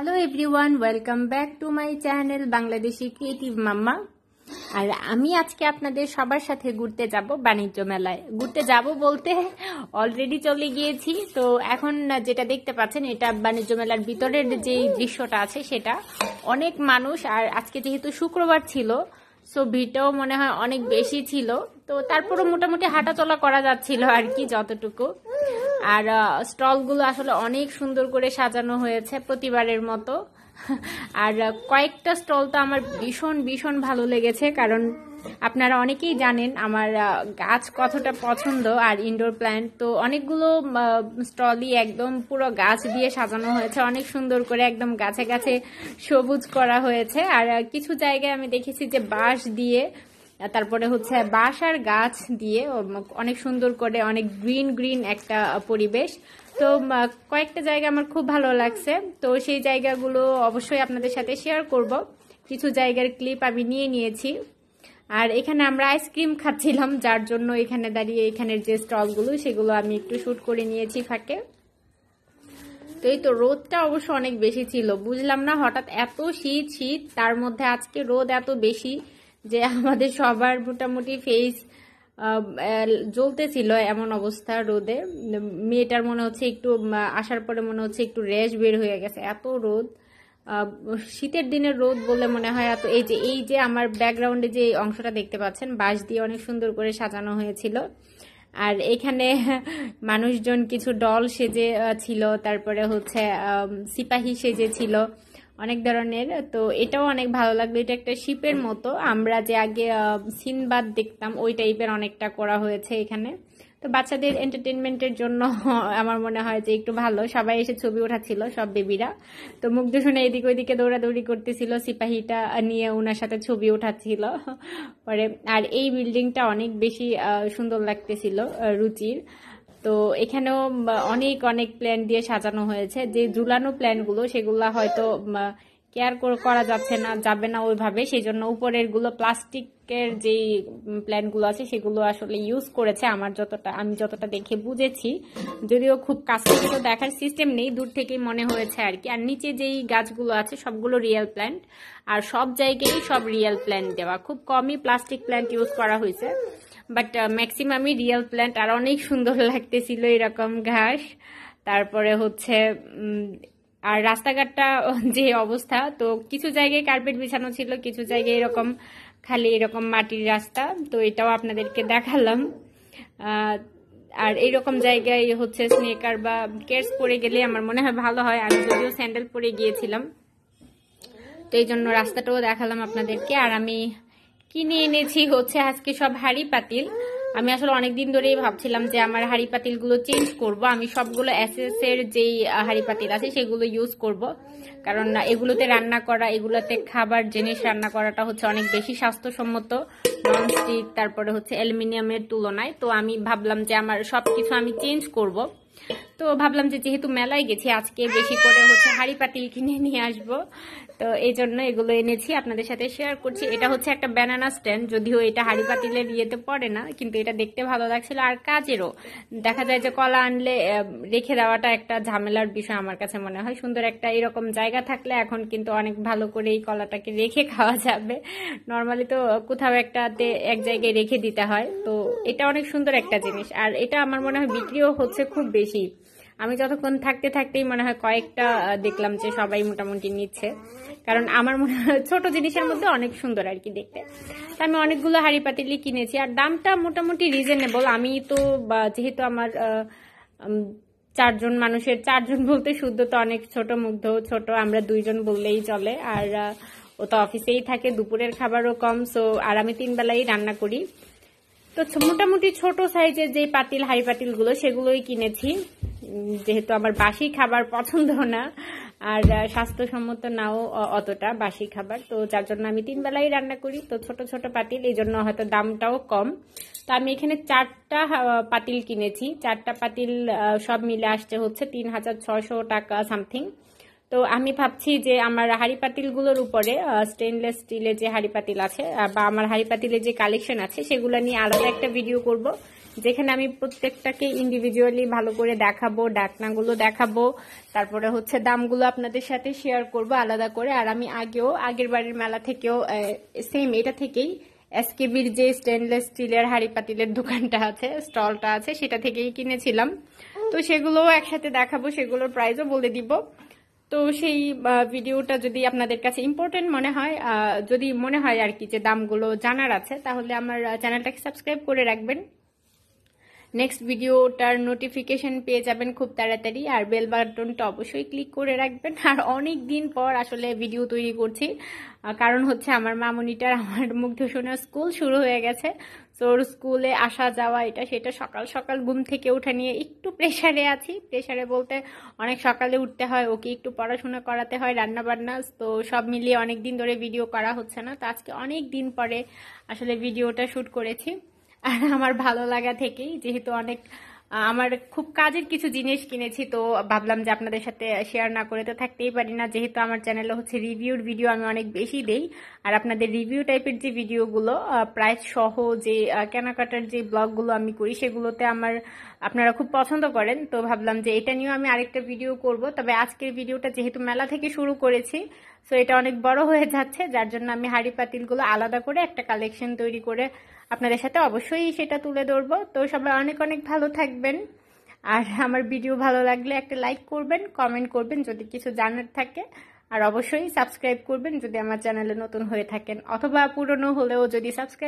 hello everyone welcome back to my channel Bangladeshi creative mama আর আমি আজকে আপনাদের সবার সাথে ঘুরতে যাব বাণিজ্য মেলায় ঘুরতে যাব বলতে অলরেডি চলে গিয়েছি তো এখন যেটা দেখতে পাচ্ছেন এটা বাণিজ্য মেলার ভিতরের যে দৃশ্যটা আছে সেটা অনেক মানুষ আর আজকে যেহেতু শুক্রবার ছিল সো ভিড়টাও মনে হয় অনেক বেশি ছিল তো তারপরও মোটামুটি হাঁটাচলা করা যাচ্ছিল আর কি যতটুকু আর স্টলগুলো আসলে অনেক সুন্দর করে সাজানো হয়েছে প্রতিবারের মতো আর কয়েকটা স্টল তো আমার ভীষণ ভীষণ ভালো লেগেছে কারণ আপনারা অনেকেই জানেন আমার গাছ কতটা পছন্দ আর ইনডোর প্ল্যান্ট তো অনেকগুলো স্টলই একদম পুরো গাছ দিয়ে সাজানো হয়েছে অনেক সুন্দর করে একদম গাছে গাছে সবুজ করা হয়েছে আর কিছু জায়গায় আমি দেখেছি যে বাঁশ দিয়ে তারপরে হচ্ছে বাঁশ গাছ দিয়ে অনেক সুন্দর করে অনেক গ্রিন গ্রিন একটা পরিবেশ তো কয়েকটা জায়গা আমার খুব ভালো লাগছে তো সেই জায়গাগুলো অবশ্যই আপনাদের সাথে শেয়ার করব কিছু জায়গার ক্লিপ আমি নিয়ে নিয়েছি আর এখানে আমরা আইসক্রিম খাচ্ছিলাম যার জন্য এখানে দাঁড়িয়ে এখানের যে স্টলগুলো সেগুলো আমি একটু শ্যুট করে নিয়েছি ফাঁকে তো এই তো রোদটা অবশ্য অনেক বেশি ছিল বুঝলাম না হঠাৎ এত শীত শীত তার মধ্যে আজকে রোদ এত বেশি যে আমাদের সবার মোটামুটি ফেস জ্বলতেছিল এমন অবস্থা রোদে মেয়েটার মনে হচ্ছে একটু আসার পরে মনে হচ্ছে একটু র্যাশ বের হয়ে গেছে এত রোদ শীতের দিনের রোদ বলে মনে হয় এত এই যে এই যে আমার ব্যাকগ্রাউন্ডে যে অংশটা দেখতে পাচ্ছেন বাঁশ দিয়ে অনেক সুন্দর করে সাজানো হয়েছিল আর এখানে মানুষজন কিছু ডল সেজে ছিল তারপরে হচ্ছে সিপাহী সেজে ছিল অনেক ধরনের তো এটাও অনেক ভালো লাগলো এটা একটা শিপের মতো আমরা যে আগে সিনবাদ দেখতাম ওই টাইপের অনেকটা করা হয়েছে এখানে তো বাচ্চাদের এন্টারটেনমেন্টের জন্য আমার মনে হয় যে একটু ভালো সবাই এসে ছবি ওঠাচ্ছিল সব বেবিরা তো মুগ্ধ শুনে এদিক ওইদিকে দৌড়াদৌড়ি করতেছিল সিপাহিটা নিয়ে ওনার সাথে ছবি ওঠাচ্ছিল পরে আর এই বিল্ডিংটা অনেক বেশি সুন্দর লাগতেছিল রুচির তো এখানেও অনেক অনেক প্ল্যান দিয়ে সাজানো হয়েছে যে ঝুলানো প্ল্যানগুলো সেগুলো হয়তো কেয়ার করা যাচ্ছে না যাবে না ওইভাবে সেই জন্য উপরের গুলো প্লাস্টিকের যে প্ল্যানগুলো আছে সেগুলো আসলে ইউজ করেছে আমার যতটা আমি যতটা দেখে বুঝেছি যদিও খুব কাছ থেকে তো দেখার সিস্টেম নেই দূর থেকেই মনে হয়েছে আর কি আর নিচে যেই গাছগুলো আছে সবগুলো রিয়েল প্ল্যান্ট আর সব জায়গায় সব রিয়েল প্ল্যান্ট দেওয়া খুব কমই প্লাস্টিক প্ল্যান্ট ইউজ করা হয়েছে বাট ম্যাক্সিমামই রিয়েল প্ল্যান্ট আর অনেক সুন্দর লাগতেছিল এরকম ঘাস তারপরে হচ্ছে আর রাস্তাঘাটটা যে অবস্থা তো কিছু জায়গায় কার্পেট বিছানো ছিল কিছু জায়গায় এরকম খালি এরকম মাটির রাস্তা তো এটাও আপনাদেরকে দেখালাম আর এইরকম জায়গায় হচ্ছে স্নেকার বা কেটস পরে গেলে আমার মনে হয় ভালো হয় আমি যদিও স্যান্ডেল পরে গিয়েছিলাম তো এই জন্য রাস্তাটাও দেখালাম আপনাদেরকে আর আমি কিনে এনেছি হচ্ছে আজকে সব হাড়ি পাতিল আমি আসলে অনেকদিন ধরেই ভাবছিলাম যে আমার হাড়ি পাতিলগুলো চেঞ্জ করবো আমি সবগুলো এস এর যেই হাড়ি পাতিল আছে সেগুলো ইউজ করব কারণ এগুলোতে রান্না করা এগুলোতে খাবার জিনিস রান্না করাটা হচ্ছে অনেক বেশি স্বাস্থ্যসম্মত ননস্টিক তারপরে হচ্ছে অ্যালুমিনিয়ামের তুলনায় তো আমি ভাবলাম যে আমার সব কিছু আমি চেঞ্জ করব তো ভাবলাম যে যেহেতু মেলায় গেছি আজকে বেশি করে হচ্ছে হাড়ি পাতিল কিনে নিয়ে আসবো তো এই জন্য এগুলো এনেছি আপনাদের সাথে শেয়ার করছি এটা হচ্ছে একটা ব্যানানা স্ট্যান্ড যদিও এটা হাড়ি পাতিলের ইয়েতে পড়ে না কিন্তু এটা দেখতে ভালো লাগছিল আর কাজেরও দেখা যায় যে কলা আনলে রেখে দেওয়াটা একটা ঝামেলার বিষয় আমার কাছে মনে হয় সুন্দর একটা এরকম জায়গা থাকলে এখন কিন্তু অনেক ভালো করে এই কলাটাকে রেখে খাওয়া যাবে নর্মালি তো কোথাও একটাতে এক জায়গায় রেখে দিতে হয় তো এটা অনেক সুন্দর একটা জিনিস আর এটা আমার মনে হয় বিক্রিও হচ্ছে খুব বেশি আমি যতক্ষণ থাকতে থাকতেই মনে হয় কয়েকটা দেখলাম যে সবাই মোটামুটি নিচ্ছে কারণ আমার মনে হয় ছোট জিনিসের মধ্যে অনেক সুন্দর আর কি দেখতে আমি অনেকগুলো হাড়ি পাতিলি কিনেছি আর দামটা মোটামুটি রিজনেবল আমি তো যেহেতু আমার চারজন মানুষের চারজন বলতে শুদ্ধ তো অনেক ছোট মুগ্ধ ছোট আমরা দুইজন বললেই চলে আর ও তো অফিসেই থাকে দুপুরের খাবারও কম সো আর আমি তিন বেলায় রান্না করি তো মোটামুটি ছোট সাইজের যে পাতিল হাই পাতিলগুলো সেগুলোই কিনেছি যেহেতু আমার বাসি খাবার পছন্দ না আর স্বাস্থ্যসম্মত নাও অতটা বাসি খাবার তো যার জন্য আমি তিন বেলাই রান্না করি তো ছোট ছোট পাতিল এই জন্য হয়তো দামটাও কম তো আমি এখানে চারটা পাতিল কিনেছি চারটা পাতিল সব মিলে আসছে হচ্ছে তিন হাজার ছশো টাকা সামথিং তো আমি ভাবছি যে আমার হাড়ি পাতিলগুলোর উপরে স্টেনলেস স্টিলের যে হাড়ি পাতিল আছে বা আমার হাড়ি পাতিলের যে কালেকশন আছে সেগুলো নিয়ে আলাদা একটা ভিডিও করব যেখানে আমি প্রত্যেকটাকে ইন্ডিভিজুয়ালি ভালো করে দেখাবো ডাকনাগুলো দেখাবো তারপরে হচ্ছে দামগুলো আপনাদের সাথে শেয়ার করব আলাদা করে আর আমি আগেও আগের বাড়ির মেলা থেকেও সেম এটা থেকেই এসকেবির যে স্টেনলেস স্টিলের হাড়ি পাতিলের দোকানটা আছে স্টলটা আছে সেটা থেকেই কিনেছিলাম তো সেগুলোও একসাথে দেখাবো সেগুলোর প্রাইসও বলে দিব তো সেই ভিডিওটা যদি আপনাদের কাছে ইম্পর্টেন্ট মনে হয় যদি মনে হয় আর কি যে দামগুলো জানার আছে তাহলে আমার চ্যানেলটাকে সাবস্ক্রাইব করে রাখবেন নেক্সট ভিডিওটার নোটিফিকেশন পেয়ে যাবেন খুব তাড়াতাড়ি আর বেল বাটনটা অবশ্যই ক্লিক করে রাখবেন আর অনেক দিন পর আসলে ভিডিও তৈরি করছি কারণ হচ্ছে আমার মামনিটার আমার মুগ্ধ সোনার স্কুল শুরু হয়ে গেছে তো স্কুলে আসা যাওয়া এটা সেটা সকাল সকাল ঘুম থেকে উঠে নিয়ে একটু প্রেশারে আছি প্রেশারে বলতে অনেক সকালে উঠতে হয় ওকে একটু পড়াশোনা করাতে হয় রান্না বান্না তো সব মিলিয়ে অনেক দিন ধরে ভিডিও করা হচ্ছে না তো আজকে অনেক দিন পরে আসলে ভিডিওটা শ্যুট করেছি আর আমার ভালো লাগা থেকেই যেহেতু অনেক আমার খুব কাজের কিছু জিনিস কিনেছি তো ভাবলাম যে আপনাদের সাথে শেয়ার না করে তো থাকতেই পারি না যেহেতু আমার চ্যানেলে হচ্ছে রিভিউর ভিডিও আমি অনেক বেশি দেই আর আপনাদের রিভিউ টাইপের যে ভিডিওগুলো প্রায় সহ যে কেনাকাটার যে ব্লগগুলো আমি করি সেগুলোতে আমার আপনারা খুব পছন্দ করেন তো ভাবলাম যে এটা নিয়েও আমি আরেকটা ভিডিও করব তবে আজকের ভিডিওটা যেহেতু মেলা থেকে শুরু করেছি সো এটা অনেক বড় হয়ে যাচ্ছে যার জন্য আমি হাড়ি পাতিলগুলো আলাদা করে একটা কালেকশন তৈরি করে আপনাদের সাথে অবশ্যই সেটা তুলে ধরবো তো সবাই অনেক অনেক ভালো থাকবেন আর আমার ভিডিও ভালো লাগলে একটা লাইক করবেন কমেন্ট করবেন যদি কিছু জানার থাকে আর অবশ্যই সাবস্ক্রাইব করবেন যদি আমার চ্যানেলে নতুন হয়ে থাকেন অথবা পুরনো হলেও যদি সাবস্ক্রাইব